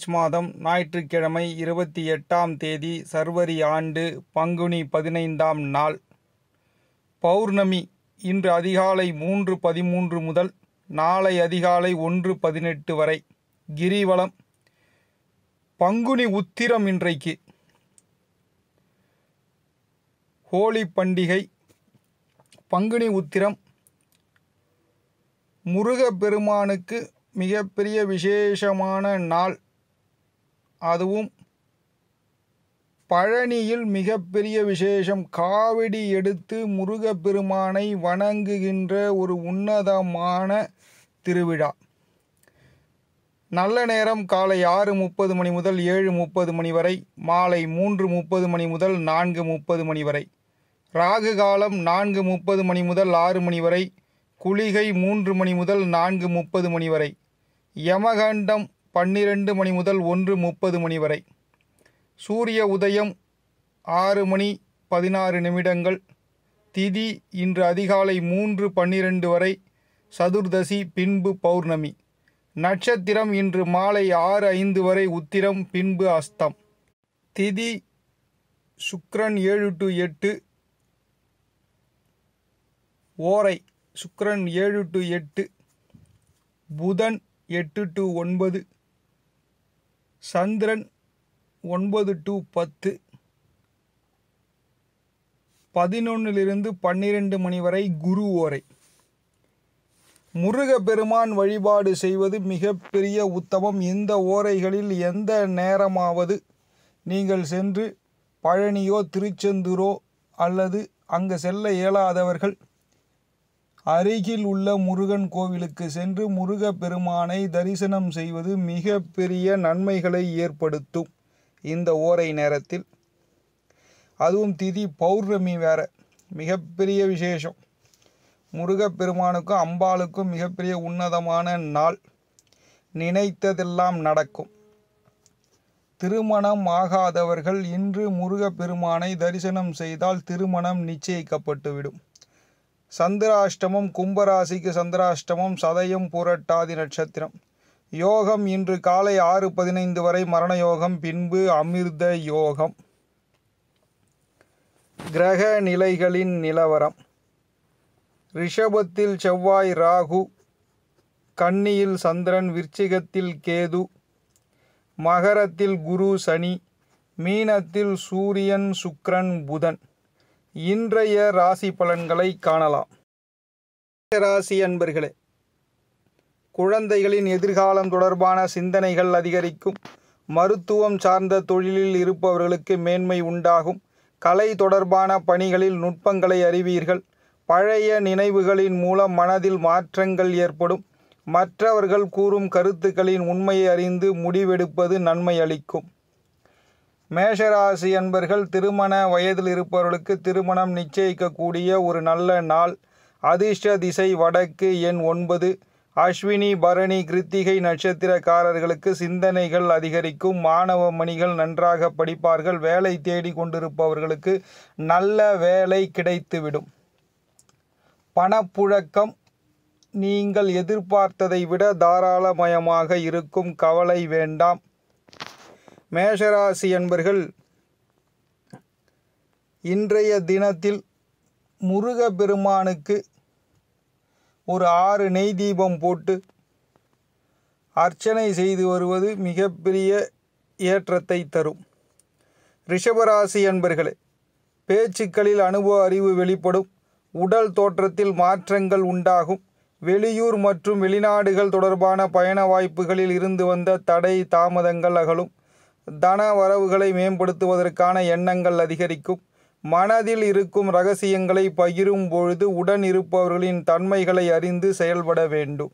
March மாதம் ஞாயிற்றுக்கிழமை இருபத்தி எட்டாம் தேதி சர்வரி ஆண்டு பங்குனி பதினைந்தாம் நாள் பௌர்ணமி இன்று அதிகாலை மூன்று பதிமூன்று முதல் நாளை அதிகாலை ஒன்று பதினெட்டு வரை கிரிவலம் பங்குனி உத்திரம் இன்றைக்கு ஹோலி பண்டிகை பங்குனி உத்திரம் முருகப்பெருமானுக்கு மிகப்பெரிய விசேஷமான நாள் அதுவும் பழனியில் மிகப்பெரிய விசேஷம் காவடி எடுத்து முருகப்பெருமானை வணங்குகின்ற ஒரு உன்னதமான திருவிழா நல்ல நேரம் காலை ஆறு முப்பது மணி முதல் ஏழு முப்பது மணி வரை மாலை மூன்று முப்பது மணி முதல் நான்கு முப்பது மணி வரை ராகு காலம் நான்கு முப்பது மணி முதல் ஆறு மணி வரை குளிகை மூன்று மணி முதல் நான்கு முப்பது மணி வரை யமகண்டம் பன்னிரண்டு மணி முதல் ஒன்று முப்பது மணி வரை சூரிய உதயம் ஆறு மணி பதினாறு நிமிடங்கள் திதி இன்று அதிகாலை மூன்று பன்னிரண்டு வரை சதுர்தசி பின்பு பௌர்ணமி நட்சத்திரம் இன்று மாலை ஆறு ஐந்து வரை உத்திரம் பின்பு அஸ்தம் திதி சுக்ரன் ஏழு டு எட்டு ஓரை சுக்ரன் ஏழு டு எட்டு புதன் எட்டு டு ஒன்பது சந்திரன் ஒன்பது டு பத்து பதினொன்னிலிருந்து பன்னிரெண்டு மணி வரை குரு ஓரை முருகப்பெருமான் வழிபாடு செய்வது மிகப்பெரிய உத்தமம் இந்த ஓரைகளில் எந்த நேரமாவது நீங்கள் சென்று பழனியோ திருச்செந்தூரோ அல்லது அங்கு செல்ல இயலாதவர்கள் அருகில் உள்ள முருகன் கோவிலுக்கு சென்று முருக பெருமானை தரிசனம் செய்வது மிக பெரிய நன்மைகளை ஏற்படுத்தும் இந்த ஓரை நேரத்தில் அதுவும் திதி பௌர்ணமி வேற மிகப்பெரிய விசேஷம் முருகப்பெருமானுக்கும் அம்பாளுக்கும் மிகப்பெரிய உன்னதமான நாள் நினைத்ததெல்லாம் நடக்கும் திருமணம் ஆகாதவர்கள் இன்று முருகப்பெருமானை தரிசனம் செய்தால் திருமணம் நிச்சயிக்கப்பட்டுவிடும் சந்திராஷ்டமம் கும்பராசிக்கு சந்திராஷ்டமம் சதயம் பூரட்டாதி நட்சத்திரம் யோகம் இன்று காலை ஆறு பதினைந்து வரை மரண யோகம் பின்பு அமிர்த யோகம் கிரக நிலைகளின் நிலவரம் ரிஷபத்தில் செவ்வாய் ராகு கன்னியில் சந்திரன் விருச்சிகத்தில் கேது மகரத்தில் குரு சனி மீனத்தில் சூரியன் சுக்ரன் புதன் இன்றைய ராசி பலன்களை காணலாம் ராசி அன்பர்களே குழந்தைகளின் எதிர்காலம் தொடர்பான சிந்தனைகள் அதிகரிக்கும் மருத்துவம் சார்ந்த தொழிலில் இருப்பவர்களுக்கு மேன்மை உண்டாகும் கலை தொடர்பான பணிகளில் நுட்பங்களை அறிவீர்கள் பழைய நினைவுகளின் மூலம் மனதில் மாற்றங்கள் ஏற்படும் மற்றவர்கள் கூறும் கருத்துக்களின் உண்மையை அறிந்து முடிவெடுப்பது நன்மை அளிக்கும் மேஷராசி அன்பர்கள் திருமண வயதில் இருப்பவர்களுக்கு திருமணம் நிச்சயிக்கக்கூடிய ஒரு நல்ல நாள் அதிர்ஷ்ட திசை வடக்கு எண் ஒன்பது அஸ்வினி பரணி கிருத்திகை நட்சத்திரக்காரர்களுக்கு சிந்தனைகள் அதிகரிக்கும் மாணவ மணிகள் நன்றாக படிப்பார்கள் வேலை தேடி கொண்டிருப்பவர்களுக்கு நல்ல வேலை கிடைத்துவிடும் பணப்புழக்கம் நீங்கள் எதிர்பார்த்ததை விட தாராளமயமாக இருக்கும் கவலை வேண்டாம் மேஷராசி என்பர்கள் இன்றைய தினத்தில் முருகப்பெருமானுக்கு ஒரு ஆறு நெய் தீபம் போட்டு அர்ச்சனை செய்து வருவது மிகப்பெரிய ஏற்றத்தை தரும் ரிஷபராசி என்பர்களே பேச்சுக்களில் அனுபவ அறிவு வெளிப்படும் உடல் தோற்றத்தில் மாற்றங்கள் உண்டாகும் வெளியூர் மற்றும் வெளிநாடுகள் தொடர்பான பயண வாய்ப்புகளில் இருந்து வந்த தடை தாமதங்கள் அகலும் தன வரவுகளை மேம்படுத்துவதற்கான எண்ணங்கள் அதிகரிக்கும் மனதில் இருக்கும் ரகசியங்களை பகிரும் பொழுது உடன் இருப்பவர்களின் தன்மைகளை அறிந்து செயல்பட வேண்டும்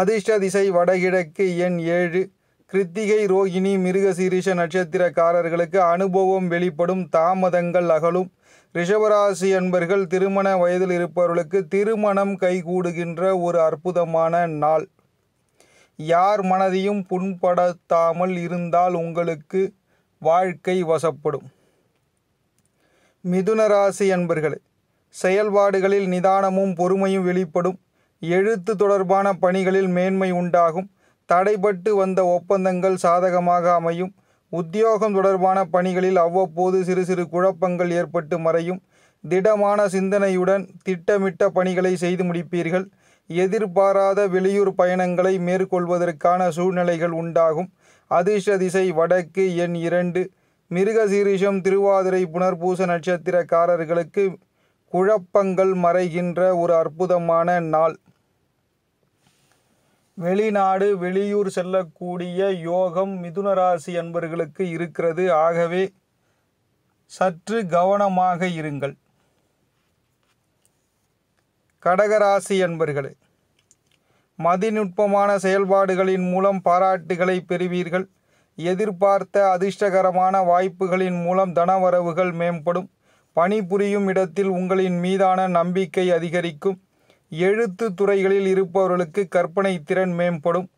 அதிர்ஷ்ட திசை வடகிழக்கு எண் ஏழு கிருத்திகை ரோகிணி மிருகசீரிஷ நட்சத்திரக்காரர்களுக்கு அனுபவம் வெளிப்படும் தாமதங்கள் அகலும் ரிஷபராசி என்பர்கள் திருமண வயதில் இருப்பவர்களுக்கு திருமணம் கைகூடுகின்ற ஒரு அற்புதமான நாள் யார் மனதையும் புண்படுத்தாமல் இருந்தால் உங்களுக்கு வாழ்க்கை வசப்படும் மிதுன ராசி என்பர்களே செயல்பாடுகளில் நிதானமும் பொறுமையும் வெளிப்படும் எழுத்து தொடர்பான பணிகளில் மேன்மை உண்டாகும் தடைபட்டு வந்த ஒப்பந்தங்கள் சாதகமாக அமையும் உத்தியோகம் தொடர்பான பணிகளில் அவ்வப்போது சிறு சிறு குழப்பங்கள் ஏற்பட்டு மறையும் திடமான சிந்தனையுடன் திட்டமிட்ட பணிகளை செய்து முடிப்பீர்கள் எதிர்பாராத வெளியூர் பயணங்களை மேற்கொள்வதற்கான சூழ்நிலைகள் உண்டாகும் அதிர்ஷ்ட திசை வடக்கு எண் இரண்டு மிருகசீரிஷம் திருவாதிரை புனர்பூச நட்சத்திரக்காரர்களுக்கு குழப்பங்கள் மறைகின்ற ஒரு அற்புதமான நாள் வெளிநாடு வெளியூர் செல்லக்கூடிய யோகம் மிதுனராசி அன்பர்களுக்கு இருக்கிறது ஆகவே சற்று கவனமாக இருங்கள் கடகராசி என்பர்களே மதிநுட்பமான செயல்பாடுகளின் மூலம் பாராட்டுகளை பெறுவீர்கள் எதிர்பார்த்த அதிர்ஷ்டகரமான வாய்ப்புகளின் மூலம் தனவரவுகள் மேம்படும் பணிபுரியும் இடத்தில் உங்களின் மீதான நம்பிக்கை அதிகரிக்கும் எழுத்து துறைகளில் இருப்பவர்களுக்கு கற்பனை திறன் மேம்படும்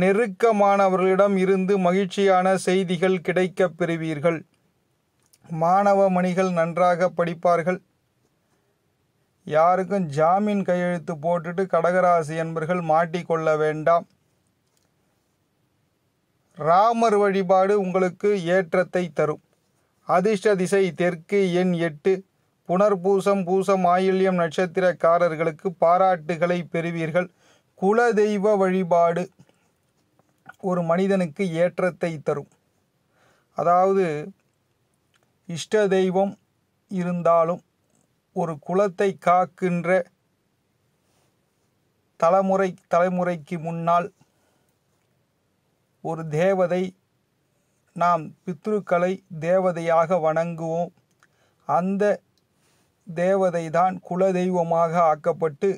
நெருக்கமானவர்களிடம் இருந்து மகிழ்ச்சியான செய்திகள் கிடைக்கப் பெறுவீர்கள் மாணவ மணிகள் நன்றாக படிப்பார்கள் யாருக்கும் ஜாமீன் கையெழுத்து போட்டுட்டு கடகராசி என்பர்கள் மாட்டிக்கொள்ள வேண்டாம் ராமர் வழிபாடு உங்களுக்கு ஏற்றத்தை தரும் அதிர்ஷ்ட திசை தெற்கு எண் எட்டு புனர்பூசம் பூசம் ஆயில்யம் நட்சத்திரக்காரர்களுக்கு பாராட்டுகளை பெறுவீர்கள் குல தெய்வ வழிபாடு ஒரு மனிதனுக்கு ஏற்றத்தை தரும் அதாவது இஷ்ட தெய்வம் இருந்தாலும் ஒரு குலத்தை காக்கின்ற தலைமுறை தலைமுறைக்கு முன்னால் ஒரு தேவதை நாம் பித்ருக்களை தேவதையாக வணங்குவோம் அந்த தேவதை தான் குலதெய்வமாக ஆக்கப்பட்டு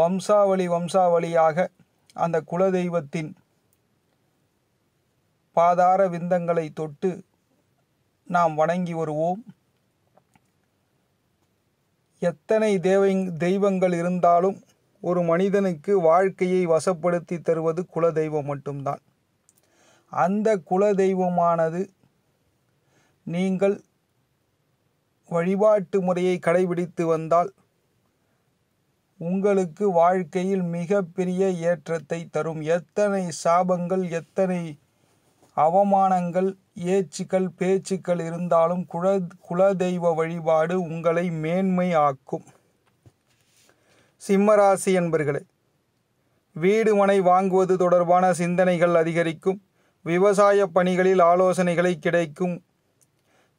வம்சாவளி வம்சாவளியாக அந்த குலதெய்வத்தின் பாதார விந்தங்களை தொட்டு நாம் வணங்கி வருவோம் எத்தனை தேவை தெய்வங்கள் இருந்தாலும் ஒரு மனிதனுக்கு வாழ்க்கையை வசப்படுத்தி தருவது குலதெய்வம் மட்டும்தான் அந்த குலதெய்வமானது நீங்கள் வழிபாட்டு முறையை கடைபிடித்து வந்தால் உங்களுக்கு வாழ்க்கையில் மிகப்பெரிய ஏற்றத்தை தரும் எத்தனை சாபங்கள் எத்தனை அவமானங்கள் ஏச்சுக்கள் பேச்சுக்கள் இருந்தாலும் குல குலதெய்வ வழிபாடு உங்களை மேன்மை ஆக்கும் சிம்மராசி என்பர்களே வீடு மனை வாங்குவது தொடர்பான சிந்தனைகள் அதிகரிக்கும் விவசாய பணிகளில் ஆலோசனைகளை கிடைக்கும்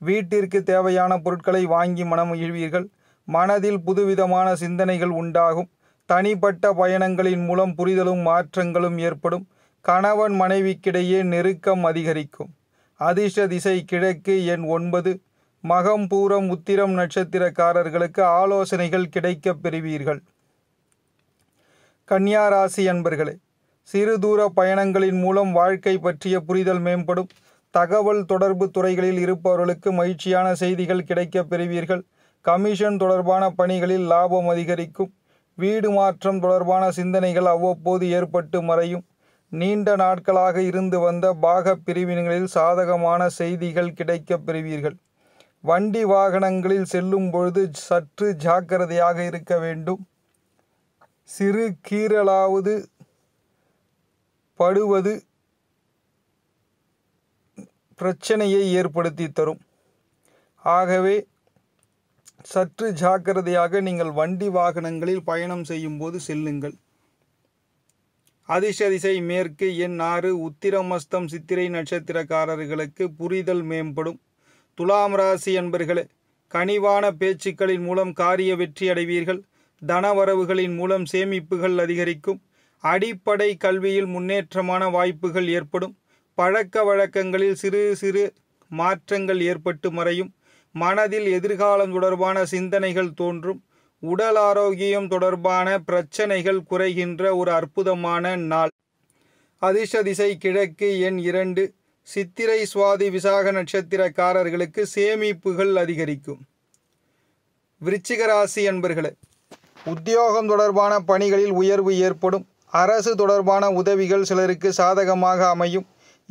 வீட்டிற்கு தேவையான பொருட்களை வாங்கி மனம் இழுவீர்கள் மனதில் புதுவிதமான சிந்தனைகள் உண்டாகும் தனிப்பட்ட பயணங்களின் மூலம் புரிதலும் மாற்றங்களும் ஏற்படும் கணவன் மனைவிக்கிடையே நெருக்கம் அதிகரிக்கும் அதிர்ஷ்ட திசை கிழக்கு எண் ஒன்பது மகம் பூரம் உத்திரம் நட்சத்திரக்காரர்களுக்கு ஆலோசனைகள் கிடைக்கப் பெறுவீர்கள் கன்னியாராசி அன்பர்களே சிறு தூர பயணங்களின் மூலம் வாழ்க்கை பற்றிய புரிதல் மேம்படும் தகவல் தொடர்பு துறைகளில் இருப்பவர்களுக்கு மகிழ்ச்சியான செய்திகள் கிடைக்கப் பெறுவீர்கள் கமிஷன் தொடர்பான பணிகளில் லாபம் அதிகரிக்கும் வீடு மாற்றம் தொடர்பான சிந்தனைகள் அவ்வப்போது ஏற்பட்டு மறையும் நீண்ட நாட்களாக இருந்து வந்த பாக பிரிவினங்களில் சாதகமான செய்திகள் கிடைக்கப் பெறுவீர்கள் வண்டி வாகனங்களில் செல்லும் பொழுது சற்று ஜாக்கிரதையாக இருக்க வேண்டும் சிறு கீறலாவது படுவது பிரச்சனையை ஏற்படுத்தி தரும் ஆகவே சற்று ஜாக்கிரதையாக நீங்கள் வண்டி வாகனங்களில் பயணம் செய்யும்போது செல்லுங்கள் அதிசதிசை மேற்கு என் ஆறு உத்திரமஸ்தம் சித்திரை நட்சத்திரக்காரர்களுக்கு புரிதல் மேம்படும் துலாம் ராசி என்பர்களே கனிவான பேச்சுக்களின் மூலம் காரிய வெற்றி அடைவீர்கள் தனவரவுகளின் மூலம் சேமிப்புகள் அதிகரிக்கும் அடிப்படை கல்வியில் முன்னேற்றமான வாய்ப்புகள் ஏற்படும் பழக்க வழக்கங்களில் சிறு சிறு மாற்றங்கள் ஏற்பட்டு மறையும் மனதில் எதிர்காலம் தொடர்பான சிந்தனைகள் தோன்றும் உடல் ஆரோக்கியம் தொடர்பான பிரச்சனைகள் குறைகின்ற ஒரு அற்புதமான நாள் அதிர்ஷ திசை கிழக்கு எண் இரண்டு சித்திரை சுவாதி விசாக நட்சத்திரக்காரர்களுக்கு சேமிப்புகள் அதிகரிக்கும் விருச்சிகராசி ராசி என்பர்களே உத்தியோகம் தொடர்பான பணிகளில் உயர்வு ஏற்படும் அரசு தொடர்பான உதவிகள் சிலருக்கு சாதகமாக அமையும்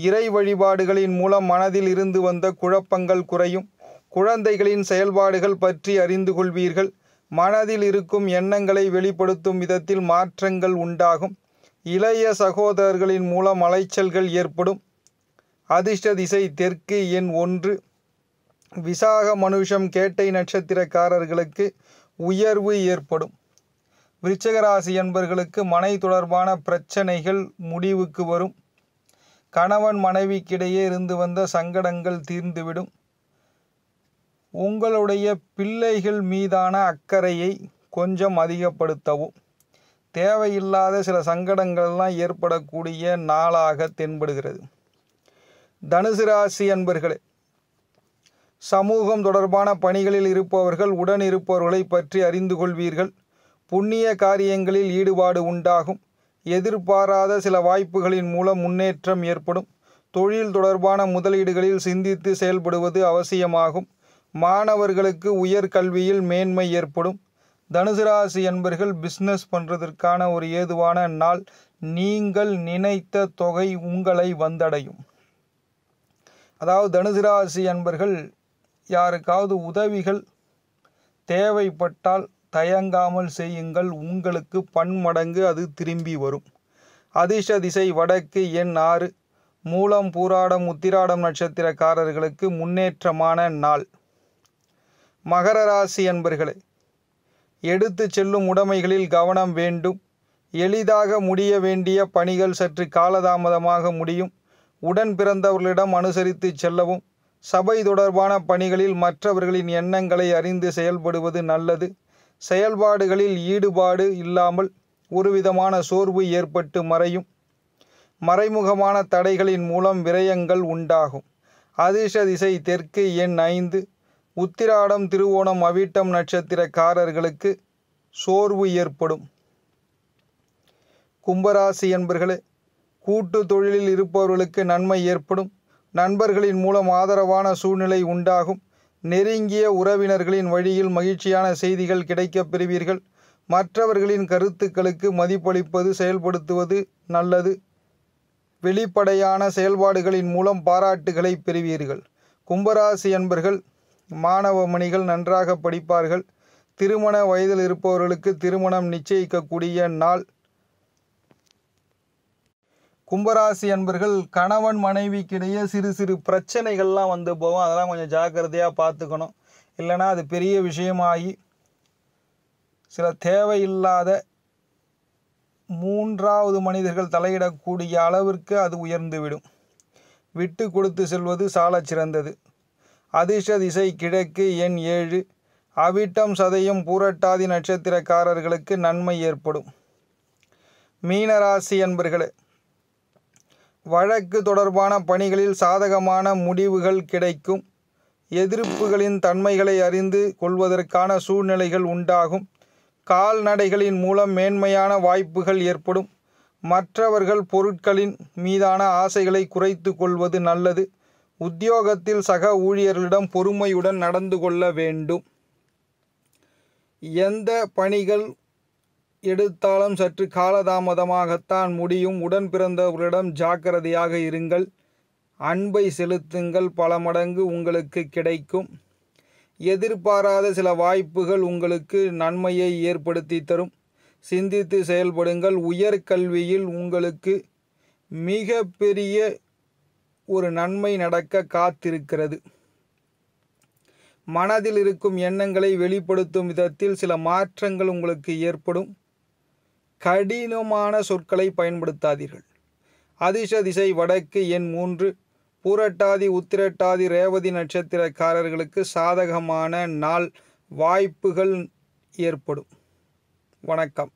இறை வழிபாடுகளின் மூலம் மனதில் இருந்து வந்த குழப்பங்கள் குறையும் குழந்தைகளின் செயல்பாடுகள் பற்றி அறிந்து கொள்வீர்கள் மனதில் இருக்கும் எண்ணங்களை வெளிப்படுத்தும் விதத்தில் மாற்றங்கள் உண்டாகும் இளைய சகோதரர்களின் மூலம் அலைச்சல்கள் ஏற்படும் அதிர்ஷ்ட திசை தெற்கு எண் ஒன்று விசாக மனுஷம் கேட்டை நட்சத்திரக்காரர்களுக்கு உயர்வு ஏற்படும் விருச்சகராசி என்பர்களுக்கு மனை தொடர்பான பிரச்சனைகள் முடிவுக்கு வரும் கணவன் மனைவிக்கிடையே இருந்து வந்த சங்கடங்கள் தீர்ந்துவிடும் உங்களுடைய பிள்ளைகள் மீதான அக்கறையை கொஞ்சம் அதிகப்படுத்தவும் தேவையில்லாத சில சங்கடங்கள்லாம் ஏற்படக்கூடிய நாளாக தென்படுகிறது தனுசு ராசி அன்பர்களே சமூகம் தொடர்பான பணிகளில் இருப்பவர்கள் உடன் இருப்பவர்களை பற்றி அறிந்து கொள்வீர்கள் புண்ணிய காரியங்களில் ஈடுபாடு உண்டாகும் எதிர்பாராத சில வாய்ப்புகளின் மூலம் முன்னேற்றம் ஏற்படும் தொழில் தொடர்பான முதலீடுகளில் சிந்தித்து செயல்படுவது அவசியமாகும் மாணவர்களுக்கு உயர்கல்வியில் மேன்மை ஏற்படும் தனுசு ராசி என்பர்கள் பிஸ்னஸ் பண்ணுறதற்கான ஒரு ஏதுவான நாள் நீங்கள் நினைத்த தொகை உங்களை வந்தடையும் அதாவது தனுசு ராசி என்பர்கள் யாருக்காவது உதவிகள் தேவைப்பட்டால் தயங்காமல் செய்யுங்கள் உங்களுக்கு பன்மடங்கு அது திரும்பி வரும் அதிர்ஷ திசை வடக்கு எண் ஆறு மூலம் பூராடம் உத்திராடம் நட்சத்திரக்காரர்களுக்கு முன்னேற்றமான நாள் மகர ராசி அன்பர்களே எடுத்து செல்லும் உடைமைகளில் கவனம் வேண்டும் எளிதாக முடிய வேண்டிய பணிகள் சற்று காலதாமதமாக முடியும் உடன் பிறந்தவர்களிடம் அனுசரித்து செல்லவும் சபை தொடர்பான பணிகளில் மற்றவர்களின் எண்ணங்களை அறிந்து செயல்படுவது நல்லது செயல்பாடுகளில் ஈடுபாடு இல்லாமல் ஒருவிதமான சோர்வு ஏற்பட்டு மறையும் மறைமுகமான தடைகளின் மூலம் விரயங்கள் உண்டாகும் அதிர்ஷ திசை தெற்கு எண் ஐந்து உத்திராடம் திருவோணம் அவிட்டம் நட்சத்திரக்காரர்களுக்கு சோர்வு ஏற்படும் கும்பராசி என்பர்களே கூட்டு தொழிலில் இருப்பவர்களுக்கு நன்மை ஏற்படும் நண்பர்களின் மூலம் ஆதரவான சூழ்நிலை உண்டாகும் நெருங்கிய உறவினர்களின் வழியில் மகிழ்ச்சியான செய்திகள் கிடைக்கப் பெறுவீர்கள் மற்றவர்களின் கருத்துக்களுக்கு மதிப்பளிப்பது செயல்படுத்துவது நல்லது வெளிப்படையான செயல்பாடுகளின் மூலம் பாராட்டுகளை பெறுவீர்கள் கும்பராசி என்பர்கள் மாணவ மணிகள் நன்றாக படிப்பார்கள் திருமண வயதில் இருப்பவர்களுக்கு திருமணம் நிச்சயிக்கக்கூடிய நாள் கும்பராசி அன்பர்கள் கணவன் மனைவிக்கிடையே சிறு சிறு பிரச்சனைகள்லாம் வந்து போகும் அதெல்லாம் கொஞ்சம் ஜாக்கிரதையாக பார்த்துக்கணும் இல்லைனா அது பெரிய விஷயமாகி சில தேவையில்லாத மூன்றாவது மனிதர்கள் தலையிடக்கூடிய அளவிற்கு அது உயர்ந்துவிடும் விட்டு கொடுத்து செல்வது சால சிறந்தது அதிர்ஷ திசை கிழக்கு எண் ஏழு அவிட்டம் சதையும் பூரட்டாதி நட்சத்திரக்காரர்களுக்கு நன்மை ஏற்படும் மீனராசி என்பர்களே வழக்கு தொடர்பான பணிகளில் சாதகமான முடிவுகள் கிடைக்கும் எதிர்ப்புகளின் தன்மைகளை அறிந்து கொள்வதற்கான சூழ்நிலைகள் உண்டாகும் கால்நடைகளின் மூலம் மேன்மையான வாய்ப்புகள் ஏற்படும் மற்றவர்கள் பொருட்களின் மீதான ஆசைகளை குறைத்து கொள்வது நல்லது உத்தியோகத்தில் சக ஊழியர்களிடம் பொறுமையுடன் நடந்து கொள்ள வேண்டும் எந்த பணிகள் எடுத்தாலும் சற்று காலதாமதமாகத்தான் முடியும் உடன் பிறந்தவர்களிடம் ஜாக்கிரதையாக இருங்கள் அன்பை செலுத்துங்கள் பல மடங்கு உங்களுக்கு கிடைக்கும் எதிர்பாராத சில வாய்ப்புகள் உங்களுக்கு நன்மையை ஏற்படுத்தி தரும் சிந்தித்து செயல்படுங்கள் உயர்கல்வியில் உங்களுக்கு மிக பெரிய ஒரு நன்மை நடக்க காத்திருக்கிறது மனதில் இருக்கும் எண்ணங்களை வெளிப்படுத்தும் விதத்தில் சில மாற்றங்கள் உங்களுக்கு ஏற்படும் கடினமான சொற்களை பயன்படுத்தாதீர்கள் அதிர்ஷ திசை வடக்கு எண் மூன்று பூரட்டாதி உத்திரட்டாதி ரேவதி நட்சத்திரக்காரர்களுக்கு சாதகமான நாள் வாய்ப்புகள் ஏற்படும் வணக்கம்